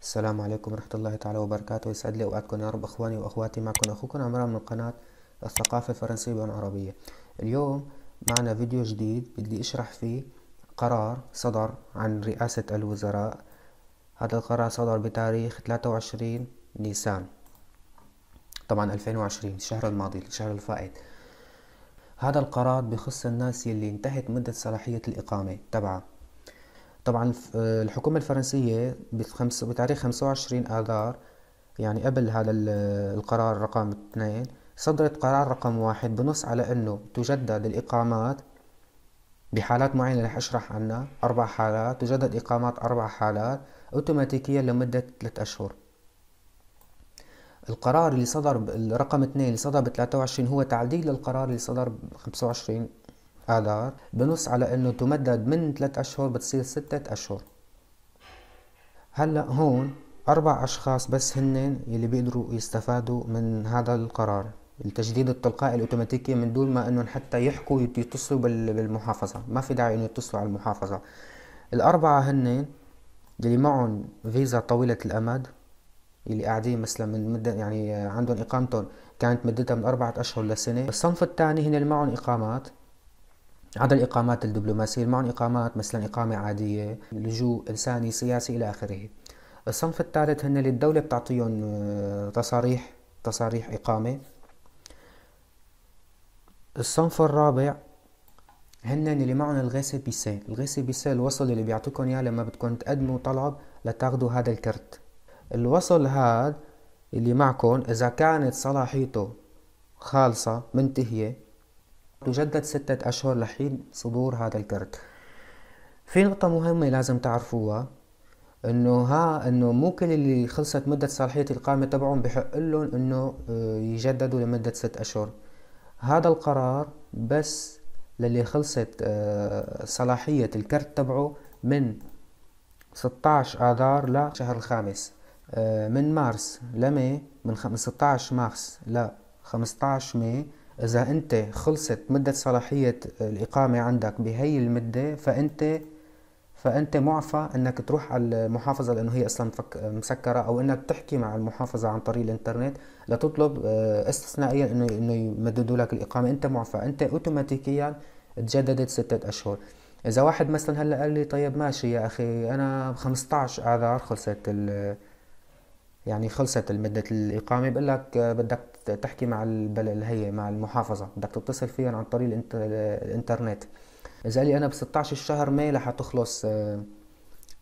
السلام عليكم ورحمة الله تعالى وبركاته يسعد لي أوقاتكم يا رب أخواني وأخواتي معكم أخوكم عمران من قناة الثقافة الفرنسية والعربية اليوم معنا فيديو جديد بدي أشرح فيه قرار صدر عن رئاسة الوزراء هذا القرار صدر بتاريخ 23 نيسان طبعا 2020 الشهر الماضي الشهر الفائت هذا القرار بخص الناس يلي انتهت مدة صلاحية الإقامة تبعها طبعا آه، الحكومة الفرنسية بتاريخ 25 آذار يعني قبل هذا القرار رقم اثنين صدرت قرار رقم واحد بنص على أنه تجدد الإقامات بحالات معينة رح أشرح عنها أربع حالات تجدد إقامات أربع حالات أوتوماتيكيا لمدة ثلاثة أشهر القرار اللي صدر رقم اثنين اللي صدر ب 23 هو تعديل للقرار اللي صدر ب 25 آذار بنص على إنه تمدد من ثلاث أشهر بتصير ستة أشهر هلأ هون أربع أشخاص بس هن يلي بيقدروا يستفادوا من هذا القرار التجديد التلقائي الأوتوماتيكي من دون ما إنهم حتى يحكوا يتصلوا بالمحافظة ما في داعي إنه يتصلوا على المحافظة الأربعة هن يلي معهم فيزا طويلة الأمد اللي قاعدين مثلا من مدة يعني عندهم إقامتهم كانت مدتها من أربعة أشهر لسنة الصنف الثاني هن اللي معهم إقامات عدا الإقامات الدبلوماسية معهم إقامات مثلا إقامة عادية لجوء إنساني سياسي إلى آخره الصنف الثالث هن اللي الدوله بتعطيهم آه، تصاريح تصاريح إقامة الصنف الرابع هن اللي معهم الغيسي بيسي الغيسي بيسي الوصل اللي بيعطيكم إياه لما بدكم تقدموا طلب لتاخذوا هذا الكرت الوصل هاد اللي معكم إذا كانت صلاحيته خالصة منتهية تجدد ستة أشهر لحين صدور هذا الكرت في نقطة مهمة لازم تعرفوها انه ها انه مو كل اللي خلصت مدة صلاحية القائمة تبعهم بحق لهم انه آه، يجددوا لمدة ست اشهر هذا القرار بس للي خلصت آه، صلاحية الكرت تبعه من 16 آذار لشهر الخامس آه، من مارس لمي من 16 مارس ل 15 ماي إذا أنت خلصت مدة صلاحية الإقامة عندك بهي المدة فأنت فأنت معفى أنك تروح على المحافظة لأنه هي أصلا مسكرة أو أنك تحكي مع المحافظة عن طريق الإنترنت لتطلب آه، استثنائيا أنه أنه يمددوا لك الإقامة أنت معفى أنت أوتوماتيكيا تجددت ستة أشهر إذا واحد مثلا هلا قال لي طيب ماشي يا أخي أنا 15 آذار خلصت يعني خلصت مدة الإقامة بقول لك آه، بدك تحكي مع البلد هي مع المحافظة بدك تتصل فيها عن طريق الإنترنت إذا لي أنا ب 16 الشهر ما رح تخلص آه،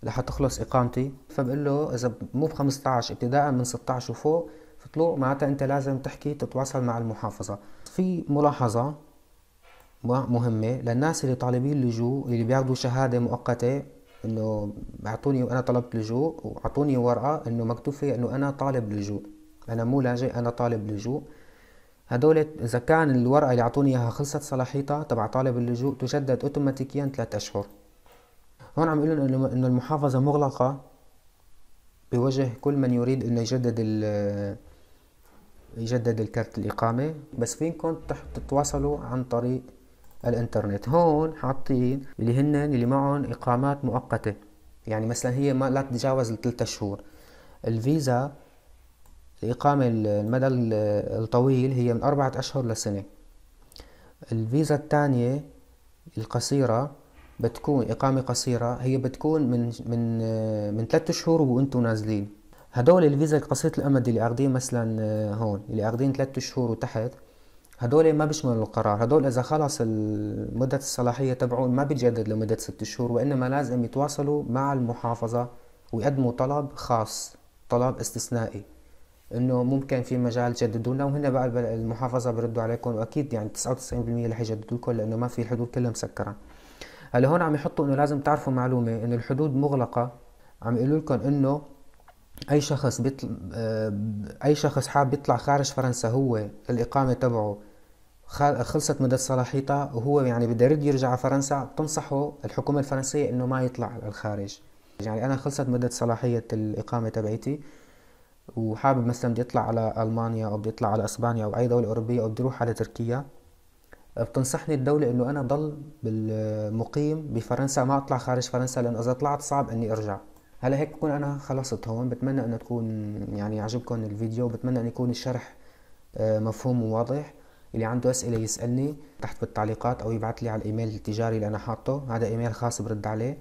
رح تخلص إقامتي فبقول له إذا مو ب 15 ابتداء من 16 وفوق فطلوع معناتها أنت لازم تحكي تتواصل مع المحافظة في ملاحظة مهمة للناس اللي طالبين اللجوء اللي بياخذوا شهادة مؤقتة انه اعطوني انا طلبت لجوء واعطوني ورقه انه مكتوب فيها انه انا طالب لجوء انا مو لاجئ انا طالب لجوء هدول اذا كان الورقه اللي اعطوني اياها خلصت صلاحيتها تبع طالب اللجوء تجدد اوتوماتيكيا ثلاث اشهر هون عم يقولون انه انه المحافظه مغلقه بوجه كل من يريد انه يجدد ال يجدد الكرت الاقامه بس فينكم تتواصلوا عن طريق الانترنت هون حاطين اللي هن اللي معهم اقامات مؤقته يعني مثلا هي ما لا تتجاوز الثلاث شهور الفيزا الإقامة المدى الطويل هي من أربعة أشهر لسنة الفيزا الثانية القصيرة بتكون إقامة قصيرة هي بتكون من من من ثلاثة شهور وأنتم نازلين هدول الفيزا القصيرة الأمد اللي أخدين مثلا آه، هون اللي أخدين ثلاثة شهور وتحت هدول ما بيشملوا القرار هدول اذا خلص مدة الصلاحية تبعهم ما بيتجدد لمدة ست شهور وانما لازم يتواصلوا مع المحافظة ويقدموا طلب خاص طلب استثنائي انه ممكن في مجال تجددونا وهن بقى المحافظة بردوا عليكم واكيد يعني 99% رح يجددوا لكم لانه ما في الحدود كلها مسكرة هلا هون عم يحطوا انه لازم تعرفوا معلومة انه الحدود مغلقة عم يقولوا لكم انه اي شخص بيطل... آه، اي شخص حاب يطلع خارج فرنسا هو الاقامة تبعه خلصت مدة صلاحيتها وهو يعني بده يرد يرجع على فرنسا بتنصحه الحكومة الفرنسية انه ما يطلع على الخارج يعني انا خلصت مدة صلاحية الاقامة تبعيتي وحابب مثلا بدي اطلع على المانيا او بدي اطلع على اسبانيا او اي دولة اوروبية او بدي اروح على تركيا بتنصحني الدولة انه انا ضل بالمقيم بفرنسا ما اطلع خارج فرنسا لانه اذا طلعت صعب اني ارجع هلا هيك بكون انا خلصت هون بتمنى انه تكون يعني يعجبكم الفيديو وبتمنى ان يكون الشرح آه، مفهوم وواضح اللي عنده اسئله يسالني تحت بالتعليقات او يبعث لي على الايميل التجاري اللي انا حاطه هذا ايميل خاص برد عليه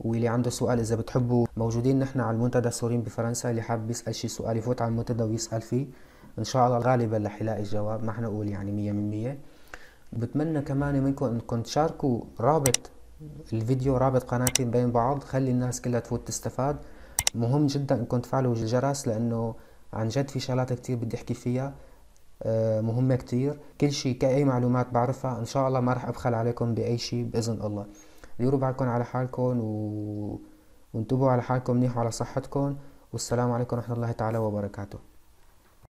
واللي عنده سؤال اذا بتحبوا موجودين نحن على المنتدى السوريين بفرنسا اللي حابب يسال شي سؤال يفوت على المنتدى ويسال فيه ان شاء الله غالبا رح يلاقي الجواب ما نقول يعني 100% بتمنى كمان منكم انكم تشاركوا رابط الفيديو رابط قناتي بين بعض خلي الناس كلها تفوت تستفاد مهم جدا انكم تفعلوا الجرس لانه عن جد في شغلات كتير بدي احكي فيها آه، مهمة كتير كل شيء كأي معلومات بعرفها إن شاء الله ما رح أبخل عليكم بأي شيء بإذن الله ديروا بالكم على حالكم و... وانتبهوا على حالكم منيح وعلى صحتكم والسلام عليكم ورحمة الله تعالى وبركاته